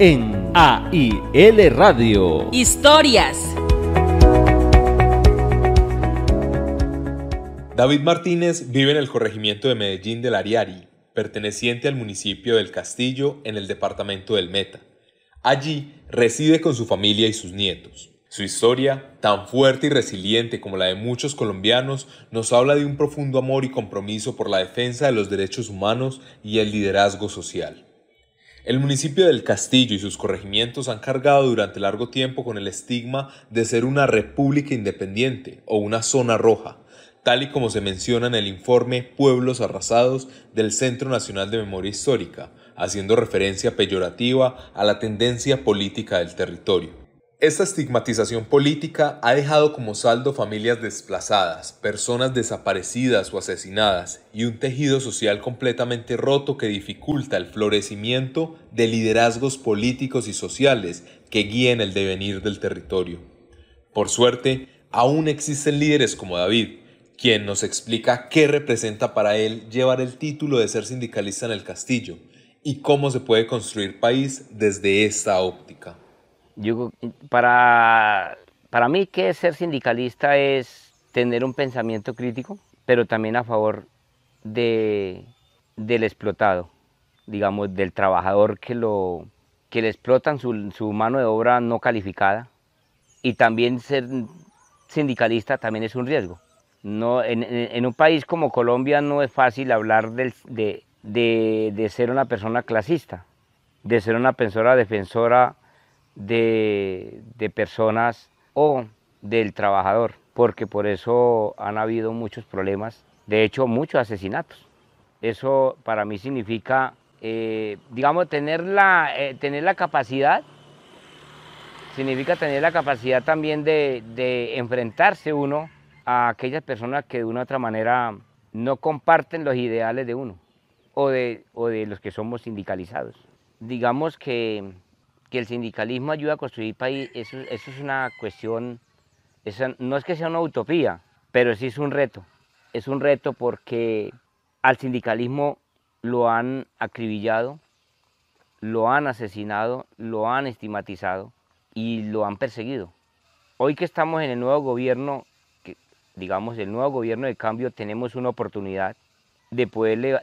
en AIL Radio. Historias. David Martínez vive en el corregimiento de Medellín del Ariari, perteneciente al municipio del Castillo en el departamento del Meta. Allí reside con su familia y sus nietos. Su historia, tan fuerte y resiliente como la de muchos colombianos, nos habla de un profundo amor y compromiso por la defensa de los derechos humanos y el liderazgo social. El municipio del Castillo y sus corregimientos han cargado durante largo tiempo con el estigma de ser una república independiente o una zona roja, tal y como se menciona en el informe Pueblos Arrasados del Centro Nacional de Memoria Histórica, haciendo referencia peyorativa a la tendencia política del territorio. Esta estigmatización política ha dejado como saldo familias desplazadas, personas desaparecidas o asesinadas y un tejido social completamente roto que dificulta el florecimiento de liderazgos políticos y sociales que guíen el devenir del territorio. Por suerte, aún existen líderes como David, quien nos explica qué representa para él llevar el título de ser sindicalista en el castillo y cómo se puede construir país desde esta óptica. Yo, para, para mí que ser sindicalista es tener un pensamiento crítico, pero también a favor de, del explotado, digamos, del trabajador que, lo, que le explotan su, mano de obra no calificada. Y también ser sindicalista también es un riesgo. No, en, un país como Colombia no es fácil hablar de, ser una persona clasista, de ser una pensora defensora de, personas o del trabajador, porque por eso han habido muchos problemas, de hecho muchos asesinatos. Eso para mí significa, eh, digamos, tener la, eh, tener la capacidad, significa tener la capacidad también de, enfrentarse uno a aquellas personas que de una u otra manera no comparten los ideales de uno o de, o de los que somos sindicalizados. Digamos que que el sindicalismo ayuda a construir país, eso, es una cuestión, no es que sea una utopía, pero sí es un reto. Es un reto porque al sindicalismo lo han acribillado, lo han asesinado, lo han estigmatizado y lo han perseguido. Hoy que estamos en el nuevo gobierno, que, digamos el nuevo gobierno de cambio, tenemos una oportunidad de poder,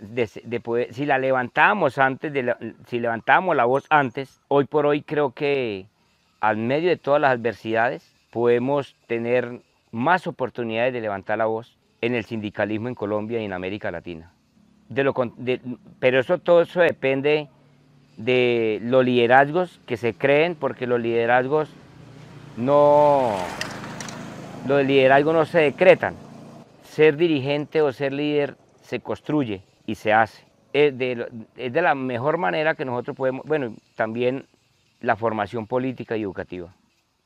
si la levantábamos antes, de si levantábamos la voz antes, hoy por hoy creo que al medio de todas las adversidades podemos tener más oportunidades de levantar la voz en el sindicalismo en Colombia y en América Latina. De lo, pero eso todo eso depende de los liderazgos que se creen, porque los liderazgos no, los liderazgos no se decretan. Ser dirigente o ser líder se construye y se hace. Es de, la mejor manera que nosotros podemos, bueno, también la formación política y educativa.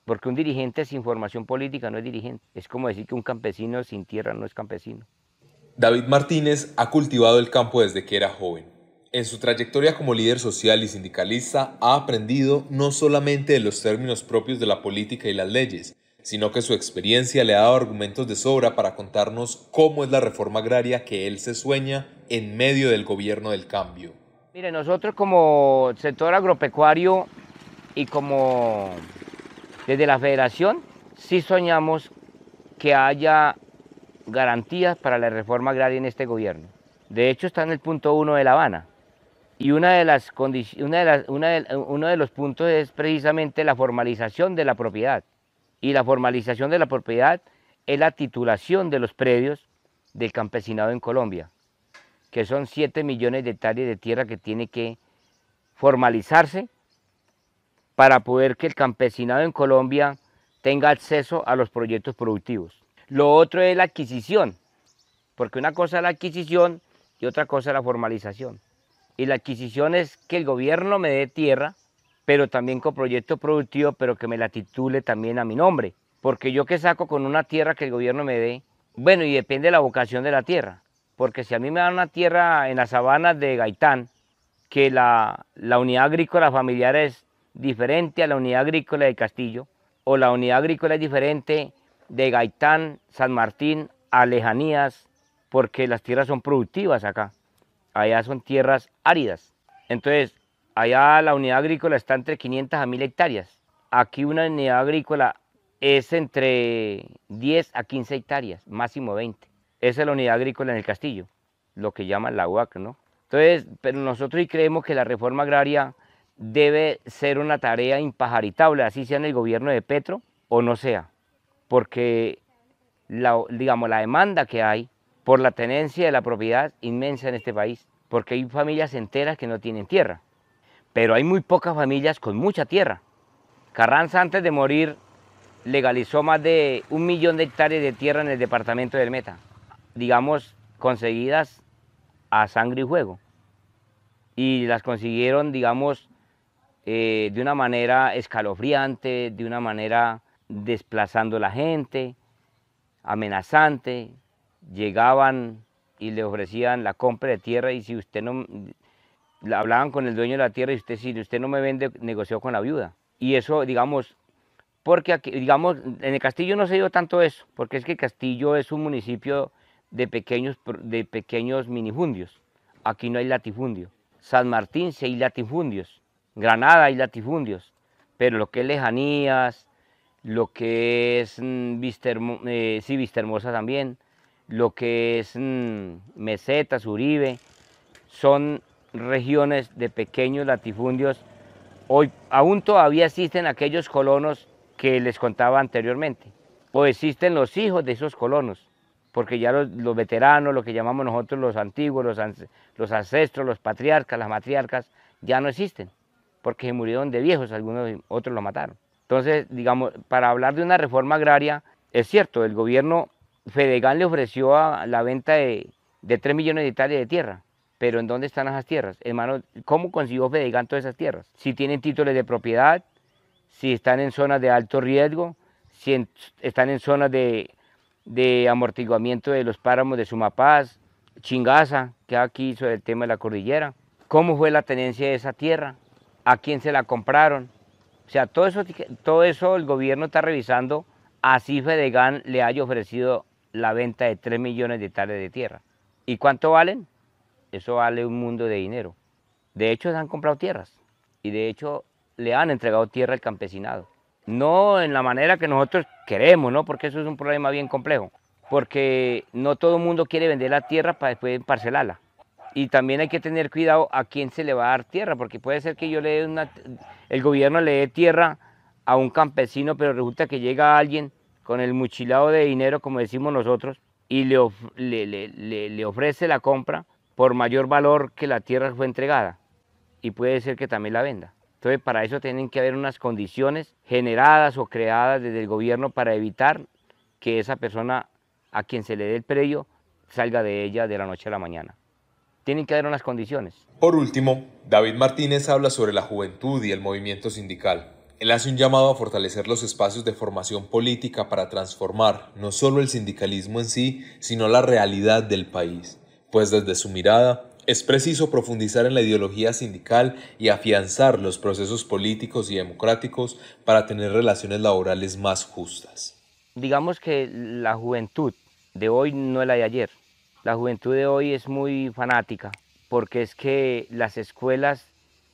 Porque un dirigente sin formación política no es dirigente. Es como decir que un campesino sin tierra no es campesino. David Martínez ha cultivado el campo desde que era joven. En su trayectoria como líder social y sindicalista ha aprendido no solamente de los términos propios de la política y las leyes, sino que su experiencia le ha dado argumentos de sobra para contarnos cómo es la reforma agraria que él se sueña en medio del gobierno del cambio. Mire, nosotros como sector agropecuario y como desde la federación, sí soñamos que haya garantías para la reforma agraria en este gobierno. De hecho, está en el punto uno de La Habana. Y una de las una de las, una de, uno de los puntos es precisamente la formalización de la propiedad y la formalización de la propiedad es la titulación de los predios del campesinado en Colombia, que son 7 millones de hectáreas de tierra que tiene que formalizarse para poder que el campesinado en Colombia tenga acceso a los proyectos productivos. Lo otro es la adquisición, porque una cosa es la adquisición y otra cosa es la formalización. Y la adquisición es que el gobierno me dé tierra pero también con proyecto productivo, pero que me la titule también a mi nombre. Porque yo que saco con una tierra que el gobierno me dé, bueno, y depende de la vocación de la tierra. Porque si a mí me dan una tierra en las sabanas de Gaitán, que la, la unidad agrícola familiar es diferente a la unidad agrícola de Castillo, o la unidad agrícola es diferente de Gaitán, San Martín, Alejanías, porque las tierras son productivas acá. Allá son tierras áridas. Entonces, Allá la unidad agrícola está entre 500 a 1000 hectáreas. Aquí una unidad agrícola es entre 10 a 15 hectáreas, máximo 20. Esa es la unidad agrícola en el castillo, lo que llaman la UAC, ¿no? Entonces, pero nosotros creemos que la reforma agraria debe ser una tarea impajaritable, así sea en el gobierno de Petro o no sea, porque la, digamos, la demanda que hay por la tenencia de la propiedad inmensa en este país, porque hay familias enteras que no tienen tierra pero hay muy pocas familias con mucha tierra. Carranza antes de morir legalizó más de un millón de hectáreas de tierra en el departamento del Meta, digamos conseguidas a sangre y juego. Y las consiguieron, digamos, eh, de una manera escalofriante, de una manera desplazando a la gente, amenazante. Llegaban y le ofrecían la compra de tierra y si usted no hablaban con el dueño de la tierra y usted, si usted no me vende, negoció con la viuda. Y eso, digamos, porque aquí, digamos, en el Castillo no se dio tanto eso, porque es que el Castillo es un municipio de pequeños, de pequeños minifundios. Aquí no hay latifundio. San Martín sí hay latifundios. Granada hay latifundios. Pero lo que es lejanías, lo que es mm, Vistermosa eh, también, lo que es mm, meseta Mesetas, Uribe, son regiones de pequeños latifundios, hoy aún todavía existen aquellos colonos que les contaba anteriormente, o existen los hijos de esos colonos, porque ya los, veteranos, lo que llamamos nosotros los antiguos, los, ancestros, los patriarcas, las matriarcas, ya no existen, porque se murieron de viejos, algunos otros los mataron. Entonces, digamos, para hablar de una reforma agraria, es cierto, el gobierno federal le ofreció a la venta de, de 3 millones de hectáreas de tierra, pero ¿en dónde están esas tierras? Hermano, ¿cómo consiguió Fedegan todas esas tierras? Si tienen títulos de propiedad, si están en zonas de alto riesgo, si están en zonas de, amortiguamiento de los páramos de Sumapaz, Chingaza, que aquí hizo el tema de la cordillera. ¿Cómo fue la tenencia de esa tierra? ¿A quién se la compraron? O sea, todo eso, todo eso el gobierno está revisando. Así Fedegan le haya ofrecido la venta de 3 millones de hectáreas de tierra. ¿Y cuánto valen? eso vale un mundo de dinero. De hecho, se han comprado tierras y de hecho le han entregado tierra al campesinado. No en la manera que nosotros queremos, ¿no? Porque eso es un problema bien complejo. Porque no todo el mundo quiere vender la tierra para después parcelarla. Y también hay que tener cuidado a quién se le va a dar tierra, porque puede ser que yo le dé una, el gobierno le dé tierra a un campesino, pero resulta que llega alguien con el mochilado de dinero, como decimos nosotros, y le, le ofrece la compra por mayor valor que la tierra fue entregada y puede ser que también la venda. Entonces para eso tienen que haber unas condiciones generadas o creadas desde el gobierno para evitar que esa persona a quien se le dé el predio salga de ella de la noche a la mañana. Tienen que haber unas condiciones. Por último, David Martínez habla sobre la juventud y el movimiento sindical. Él hace un llamado a fortalecer los espacios de formación política para transformar no solo el sindicalismo en sí, sino la realidad del país pues desde su mirada es preciso profundizar en la ideología sindical y afianzar los procesos políticos y democráticos para tener relaciones laborales más justas. Digamos que la juventud de hoy no es la de ayer. La juventud de hoy es muy fanática porque es que las escuelas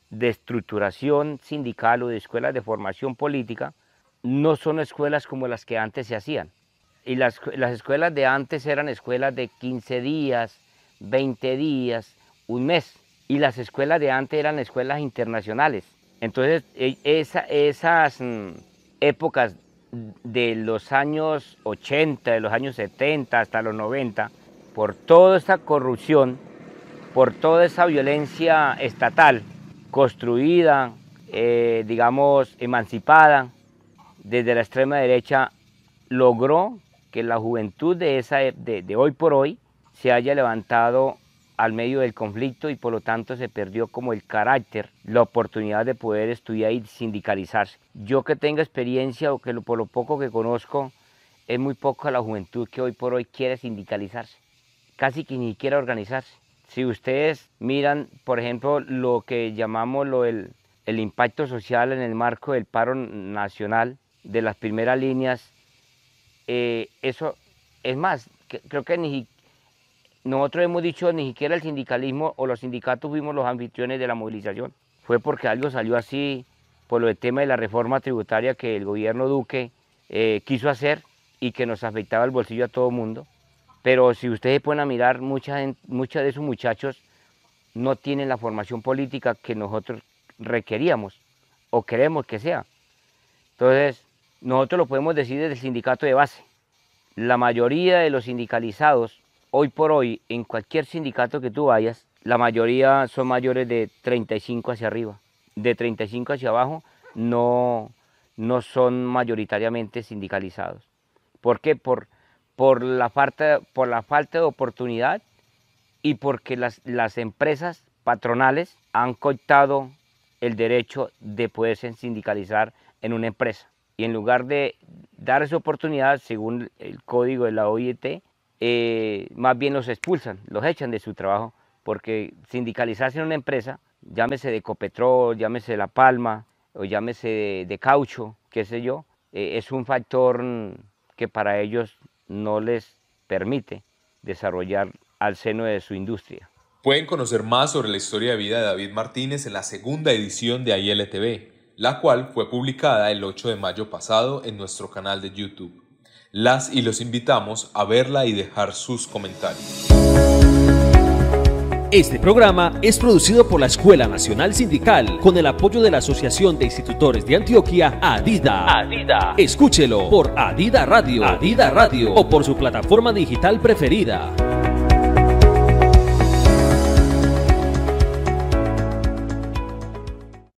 de estructuración sindical o de escuelas de formación política no son escuelas como las que antes se hacían. Y las, las escuelas de antes eran escuelas de 15 días, 20 días, un mes. Y las escuelas de antes eran escuelas internacionales. Entonces, e, esas mm, épocas de los años 80, de los años 70 hasta los 90, por toda esa corrupción, por toda esa violencia estatal construida, eh, digamos, emancipada desde la extrema derecha, logró que la juventud de, esa, e, de hoy por hoy se haya levantado al medio del conflicto y por lo tanto se perdió como el carácter, la oportunidad de poder estudiar y sindicalizarse. Yo que tenga experiencia o que por lo poco que conozco, es muy poca la juventud que hoy por hoy quiere sindicalizarse, casi que ni quiere organizarse. Si ustedes miran, por ejemplo, lo que llamamos el impacto social en el marco del paro nacional de las primeras líneas, eh, eso es más, creo que ni nosotros hemos dicho ni siquiera el sindicalismo o los sindicatos fuimos los anfitriones de la movilización. Fue porque algo salió así por lo tema de la reforma tributaria que el gobierno Duque eh, quiso hacer y que nos afectaba el bolsillo a todo mundo. Pero si ustedes ponen a mirar, muchas muchos de esos muchachos no tienen la formación política que nosotros requeríamos o queremos que sea. Entonces, nosotros lo podemos decir desde el sindicato de base. La mayoría de los sindicalizados hoy por hoy, en cualquier sindicato que tú vayas, la mayoría son mayores de 35 hacia arriba. De 35 hacia abajo no, no son mayoritariamente sindicalizados. ¿Por qué? Por, por, la, falta, por la falta de oportunidad y porque las, las empresas patronales han cooptado el derecho de poderse sindicalizar en una empresa. Y en lugar de dar esa oportunidad, según el código de la OIT, eh, más bien los expulsan, los echan de su trabajo, porque sindicalizarse en una empresa, llámese de Copetrol, llámese de La Palma, o llámese de, caucho, qué sé yo, eh, es un factor que para ellos no les permite desarrollar al seno de su industria. Pueden conocer más sobre la historia de vida de David Martínez en la segunda edición de ILTV, la cual fue publicada el 8 de mayo pasado en nuestro canal de YouTube. Las y los invitamos a verla y dejar sus comentarios. Este programa es producido por la Escuela Nacional Sindical con el apoyo de la Asociación de Institutores de Antioquia, Adida. Adida. Escúchelo por Adida Radio, Adida Radio o por su plataforma digital preferida.